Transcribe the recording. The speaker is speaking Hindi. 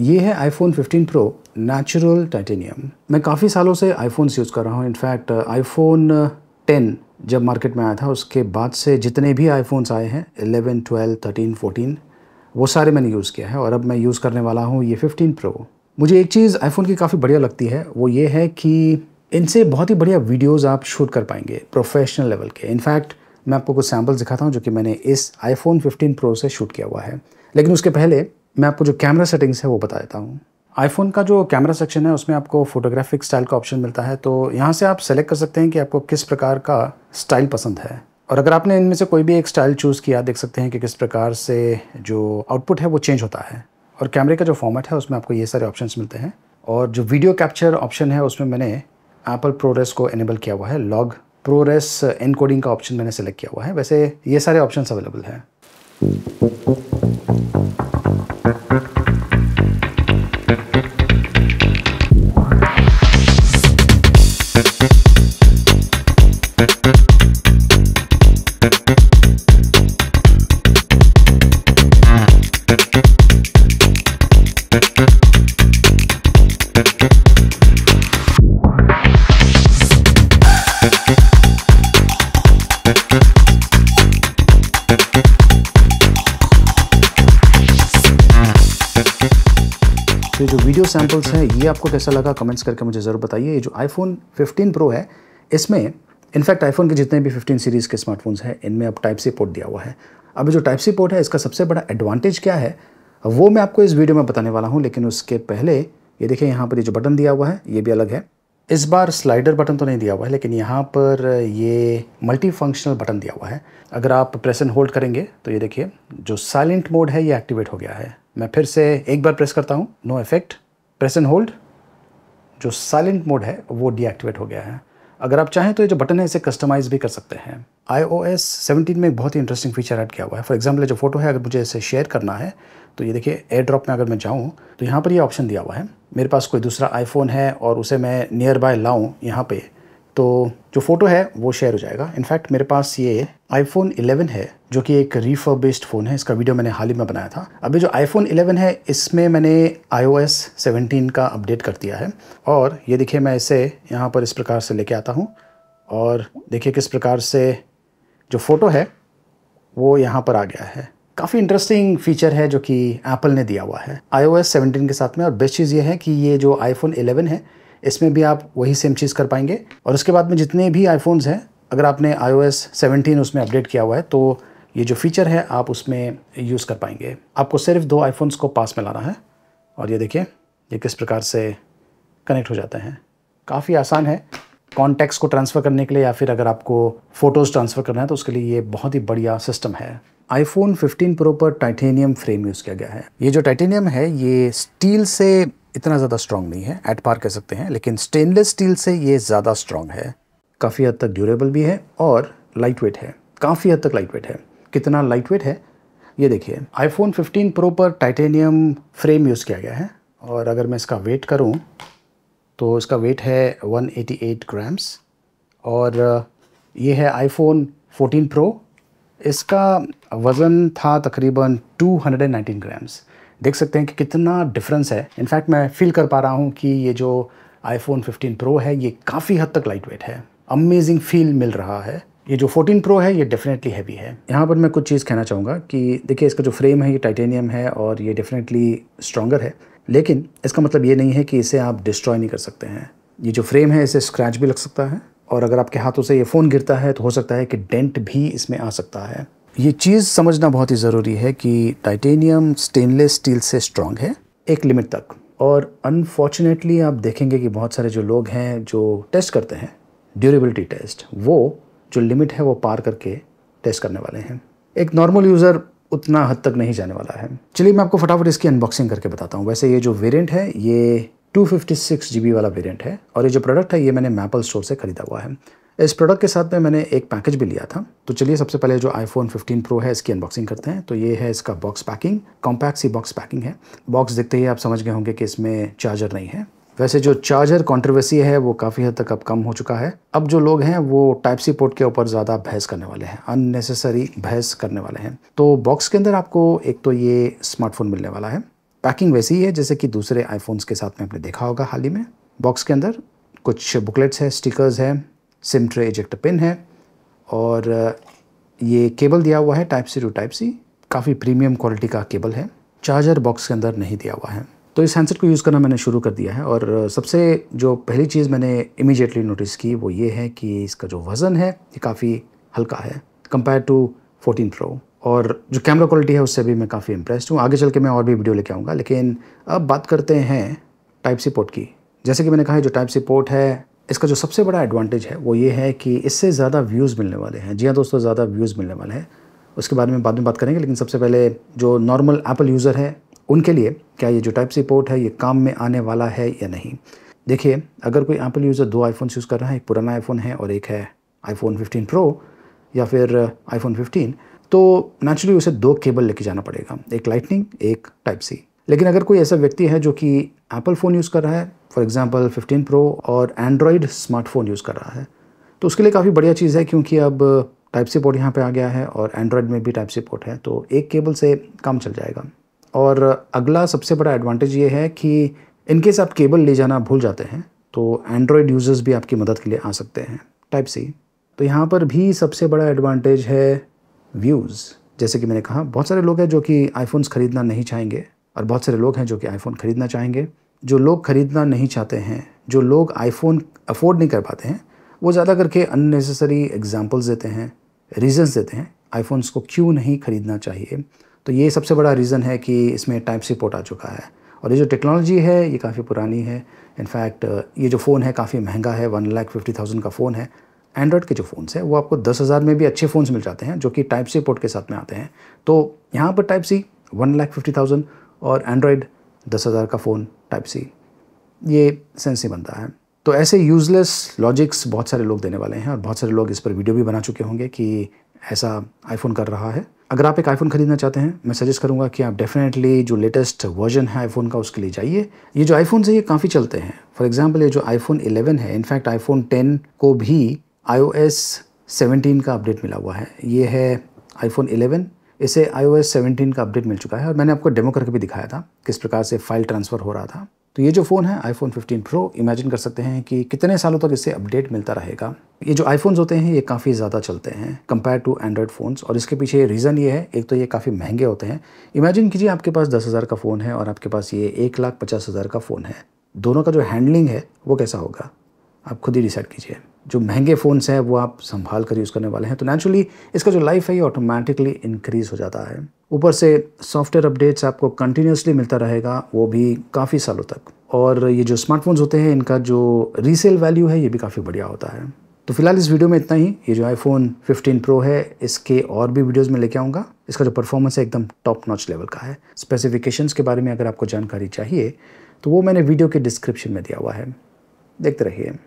ये है आईफोन 15 प्रो नेचुरल टाइटेनियम मैं काफ़ी सालों से आईफोन्स यूज़ कर रहा हूँ इनफैक्ट आईफोन 10 जब मार्केट में आया था उसके बाद से जितने भी आईफोन्स आए हैं 11, 12, 13, 14 वो सारे मैंने यूज़ किया है और अब मैं यूज़ करने वाला हूँ ये 15 प्रो मुझे एक चीज़ आईफोन की काफ़ी बढ़िया लगती है वो ये है कि इनसे बहुत ही बढ़िया वीडियोज़ आप शूट कर पाएंगे प्रोफेशनल लेवल के इनफैक्ट मैं आपको कुछ सैम्पल्स दिखाता हूँ जो कि मैंने इस आईफोन 15 प्रो से शूट किया हुआ है लेकिन उसके पहले मैं आपको जो कैमरा सेटिंग्स है वो बता देता हूँ आईफोन का जो कैमरा सेक्शन है उसमें आपको फोटोग्राफिक स्टाइल का ऑप्शन मिलता है तो यहाँ से आप सेलेक्ट कर सकते हैं कि आपको किस प्रकार का स्टाइल पसंद है और अगर आपने इनमें से कोई भी एक स्टाइल चूज़ किया देख सकते हैं कि किस प्रकार से जो आउटपुट है वो चेंज होता है और कैमरे का जो फॉर्मेट है उसमें आपको ये सारे ऑप्शंस मिलते हैं और जो वीडियो कैप्चर ऑप्शन है उसमें मैंने एप्पल प्रोरेस को एनेबल किया हुआ है लॉग प्रोरेस एनकोडिंग का ऑप्शन मैंने सेलेक्ट किया हुआ है वैसे ये सारे ऑप्शन अवेलेबल हैं Thank you. सैम्पल्स हैं ये आपको कैसा लगा कमेंट्स करके मुझे ज़रूर बताइए ये जो आईफोन 15 प्रो है इसमें इनफैक्ट आईफोन के जितने भी 15 सीरीज़ के स्मार्टफोन्स हैं इनमें अब टाइप सी पोर्ट दिया हुआ है अब जो टाइप सी पोर्ट है इसका सबसे बड़ा एडवांटेज क्या है वो मैं आपको इस वीडियो में बताने वाला हूँ लेकिन उसके पहले ये देखिए यहाँ पर ये जो बटन दिया हुआ है ये भी अलग है इस बार स्लाइडर बटन तो नहीं दिया हुआ है लेकिन यहाँ पर ये मल्टी फंक्शनल बटन दिया हुआ है अगर आप प्रेस एंड होल्ड करेंगे तो ये देखिए जो साइलेंट मोड है ये एक्टिवेट हो गया है मैं फिर से एक बार प्रेस करता हूँ no effect press and hold जो साइलेंट मोड है वो डीएक्टिवेट हो गया है अगर आप चाहें तो ये जो बटन है इसे कस्टमाइज़ भी कर सकते हैं आई ओ एस सेवनटीन में एक बहुत ही इंटरेस्टिंग फीचर ऐड किया हुआ है फॉर एग्जाम्पल जो फोटो है अगर मुझे इसे शेयर करना है तो ये देखिए एयर ड्रॉप में अगर मैं जाऊँ तो यहाँ पर ये यह ऑप्शन दिया हुआ है मेरे पास कोई दूसरा आईफोन है और उसे मैं नियर बाय लाऊँ यहाँ पर तो जो फ़ोटो है वो शेयर हो जाएगा इनफैक्ट मेरे पास ये आईफोन 11 है जो कि एक बेस्ड फ़ोन है इसका वीडियो मैंने हाल ही में बनाया था अभी जो आईफोन 11 है इसमें मैंने आईओएस 17 का अपडेट कर दिया है और ये देखिए मैं इसे यहाँ पर इस प्रकार से लेके आता हूँ और देखिए किस प्रकार से जो फ़ोटो है वो यहाँ पर आ गया है काफ़ी इंटरेस्टिंग फीचर है जो कि एप्पल ने दिया हुआ है iOS 17 के साथ में और बेस्ट चीज़ ये है कि ये जो आईफोन इलेवन है इसमें भी आप वही सेम चीज़ कर पाएंगे और उसके बाद में जितने भी आईफोन्स हैं अगर आपने आई ओ उसमें अपडेट किया हुआ है तो ये जो फीचर है आप उसमें यूज़ कर पाएंगे आपको सिर्फ दो आईफोन्स को पास में लाना है और ये देखिए ये किस प्रकार से कनेक्ट हो जाते हैं काफ़ी आसान है कॉन्टैक्ट्स को ट्रांसफ़र करने के लिए या फिर अगर आपको फ़ोटोज़ ट्रांसफ़र करना है तो उसके लिए ये बहुत ही बढ़िया सिस्टम है आईफोन 15 प्रो पर टाइटेनियम फ्रेम यूज़ किया गया है ये जो टाइटेनियम है ये स्टील से इतना ज़्यादा स्ट्रॉन्ग नहीं है एट पार कह सकते हैं लेकिन स्टेनलेस स्टील से ये ज़्यादा स्ट्रॉन्ग है काफ़ी हद तक ड्यूरेबल भी है और लाइट वेट है काफ़ी हद तक लाइट वेट है कितना लाइट वेट है ये देखिए आईफोन 15 प्रो पर टाइटेनियम फ्रेम यूज़ किया गया है और अगर मैं इसका वेट करूँ तो इसका वेट है 188 ग्राम्स और ये है आईफोन 14 प्रो इसका वज़न था तकरीबन 219 ग्राम्स देख सकते हैं कि कितना डिफरेंस है इनफैक्ट मैं फील कर पा रहा हूँ कि ये जो आईफोन 15 प्रो है ये काफ़ी हद तक लाइट वेट है अमेजिंग फील मिल रहा है ये जो 14 प्रो है ये डेफिनेटली हैवी है यहाँ पर मैं कुछ चीज़ कहना चाहूँगा कि देखिए इसका जो फ्रेम है ये टाइटेनियम है और ये डेफिनेटली स्ट्रॉगर है लेकिन इसका मतलब ये नहीं है कि इसे आप डिस्ट्रॉय नहीं कर सकते हैं ये जो फ्रेम है इसे स्क्रैच भी लग सकता है और अगर आपके हाथों से ये फ़ोन गिरता है तो हो सकता है कि डेंट भी इसमें आ सकता है ये चीज़ समझना बहुत ही ज़रूरी है कि टाइटेनियम स्टेनलेस स्टील से स्ट्रॉन्ग है एक लिमिट तक और अनफॉर्चुनेटली आप देखेंगे कि बहुत सारे जो लोग हैं जो टेस्ट करते हैं ड्यूरेबिलिटी टेस्ट वो जो लिमिट है वो पार करके टेस्ट करने वाले हैं एक नॉर्मल यूज़र उतना हद तक नहीं जाने वाला है चलिए मैं आपको फटाफट इसकी अनबॉक्सिंग करके बताता हूँ वैसे ये जो वेरियंट है ये टू जीबी वाला वेरियंट है और ये जो प्रोडक्ट है ये मैंने मैपल स्टोर से ख़रीदा हुआ है इस प्रोडक्ट के साथ में मैंने एक पैकेज भी लिया था तो चलिए सबसे पहले जो फोन 15 प्रो है इसकी अनबॉक्सिंग करते हैं तो ये है इसका बॉक्स पैकिंग कॉम्पैक्ट सी बॉक्स पैकिंग है बॉक्स देखते ही आप समझ गए होंगे कि इसमें चार्जर नहीं है वैसे जो चार्जर कंट्रोवर्सी है वो काफ़ी हद तक अब कम हो चुका है अब जो लोग हैं वो टाइप सी पोर्ट के ऊपर ज़्यादा बहस करने वाले हैं अननेसेसरी बहस करने वाले हैं तो बॉक्स के अंदर आपको एक तो ये स्मार्टफोन मिलने वाला है पैकिंग वैसी ही है जैसे कि दूसरे आईफोन्स के साथ में आपने देखा होगा हाल ही में बॉक्स के अंदर कुछ बुकलेट्स है स्टिकर्स हैं सिम ट्रे इजेक्ट पिन है और ये केबल दिया हुआ है type C to type C काफ़ी प्रीमियम क्वालिटी का केबल है चार्जर बॉक्स के अंदर नहीं दिया हुआ है तो इस हैंडसेट को यूज़ करना मैंने शुरू कर दिया है और सबसे जो पहली चीज़ मैंने इमीजिएटली नोटिस की वो ये है कि इसका जो वज़न है ये काफ़ी हल्का है कंपेयर टू 14 प्रो और जो कैमरा क्वालिटी है उससे भी मैं काफ़ी इंप्रेस हूँ आगे चल के मैं और भी वीडियो लेके आऊँगा लेकिन अब बात करते हैं टाइप सी पोर्ट की जैसे कि मैंने कहा है जो टाइप सी पोर्ट है इसका जो सबसे बड़ा एडवांटेज है वो ये है कि इससे ज़्यादा व्यूज़ मिलने वाले हैं जी हाँ दोस्तों ज़्यादा व्यूज़ मिलने वाले हैं उसके बारे में बाद में बात करेंगे लेकिन सबसे पहले जो नॉर्मल एप्पल यूज़र है उनके लिए क्या ये जो टाइप सी पोर्ट है ये काम में आने वाला है या नहीं देखिए अगर कोई एप्पल यूज़र दो आईफोन यूज़ कर रहा है एक पुराना आईफोन है और एक है आईफोन 15 प्रो या फिर आईफोन 15 तो नेचुरली उसे दो केबल लेके जाना पड़ेगा एक लाइटनिंग एक टाइप सी लेकिन अगर कोई ऐसा व्यक्ति है जो कि एप्पल फ़ोन यूज़ कर रहा है फॉर एग्ज़ाम्पल 15 प्रो और एंड्रॉयड स्मार्टफोन यूज़ कर रहा है तो उसके लिए काफ़ी बढ़िया चीज़ है क्योंकि अब टाइप सी पोर्ट यहाँ पे आ गया है और एंड्रॉयड में भी टाइप सी पोर्ट है तो एक केबल से काम चल जाएगा और अगला सबसे बड़ा एडवांटेज ये है कि इनकेस आप केबल ले जाना भूल जाते हैं तो एंड्रॉयड यूज़र्स भी आपकी मदद के लिए आ सकते हैं टाइप सी तो यहाँ पर भी सबसे बड़ा एडवांटेज है व्यूज़ जैसे कि मैंने कहा बहुत सारे लोग हैं जो कि आईफोन्स ख़रीदना नहीं चाहेंगे और बहुत सारे लोग हैं जो कि आईफोन ख़रीदना चाहेंगे जो लोग ख़रीदना नहीं चाहते हैं जो लोग आईफोन अफोर्ड नहीं कर पाते हैं वो ज़्यादा करके अननेसेसरी एग्जाम्पल्स देते हैं रीजंस देते हैं आईफोन्स को क्यों नहीं ख़रीदना चाहिए तो ये सबसे बड़ा रीज़न है कि इसमें टाइप सी पोर्ट आ चुका है और ये जो टेक्नोलॉजी है ये काफ़ी पुरानी है इनफैक्ट ये जो फ़ोन है काफ़ी महंगा है वन लाख फिफ्टी थाउजेंड का फ़ोन है एंड्रॉयड के जो फ़ोन्स हैं वो आपको दस हज़ार में भी अच्छे फ़ोन्स मिल जाते हैं जो कि टाइप सी पोर्ट के साथ में आते हैं तो यहाँ पर type C one lakh fifty thousand और एंड्रॉयड दस हज़ार का फ़ोन टाइप सी ये सेंस ही बनता है तो ऐसे यूज़लेस लॉजिक्स बहुत सारे लोग देने वाले हैं और बहुत सारे लोग इस पर वीडियो भी बना चुके होंगे कि ऐसा आईफोन कर रहा है अगर आप एक आईफोन खरीदना चाहते हैं मैं सजेस्ट करूंगा कि आप डेफिनेटली जो लेटेस्ट वर्जन है आईफोन का उसके लिए जाइए ये जो आईफोन है ये काफ़ी चलते हैं फॉर एग्जाम्पल ये जो आईफोन इलेवन है इनफैक्ट आईफोन टेन को भी आई ओ का अपडेट मिला हुआ है ये है आईफोन इलेवन इसे एस 17 का अपडेट मिल चुका है और मैंने आपको डेमो करके भी दिखाया था किस प्रकार से फाइल ट्रांसफ़र हो रहा था तो ये जो फ़ोन है आईफोन 15 प्रो इमेजिन कर सकते हैं कि कितने सालों तक इससे अपडेट मिलता रहेगा ये जो आईफोन्स होते हैं ये काफ़ी ज़्यादा चलते हैं कंपेयर टू एंड्रॉयड फ़ोन्स और इसके पीछे रीज़न ये है एक तो ये काफ़ी महंगे होते हैं इमेजिन कीजिए आपके पास दस हज़ार का फ़ोन है और आपके पास ये एक लाख पचास हज़ार का फ़ोन है दोनों का जो हैंडलिंग है वो कैसा होगा आप खुद ही डिसाइड कीजिए जो महंगे फ़ोन्स हैं वो आप संभाल कर यूज़ करने वाले हैं तो नेचुरली इसका जो लाइफ है ये ऑटोमेटिकली इंक्रीज़ हो जाता है ऊपर से सॉफ्टवेयर अपडेट्स आपको कंटिन्यूसली मिलता रहेगा वो भी काफ़ी सालों तक और ये जो स्मार्टफोन्स होते हैं इनका जो रीसेल वैल्यू है ये भी काफ़ी बढ़िया होता है तो फिलहाल इस वीडियो में इतना ही ये जो आईफोन 15 प्रो है इसके और भी वीडियोस में लेके आऊँगा इसका जो परफॉर्मेंस है एकदम टॉप नॉच लेवल का है स्पेसिफिकेशंस के बारे में अगर आपको जानकारी चाहिए तो वो मैंने वीडियो के डिस्क्रिप्शन में दिया हुआ है देखते रहिए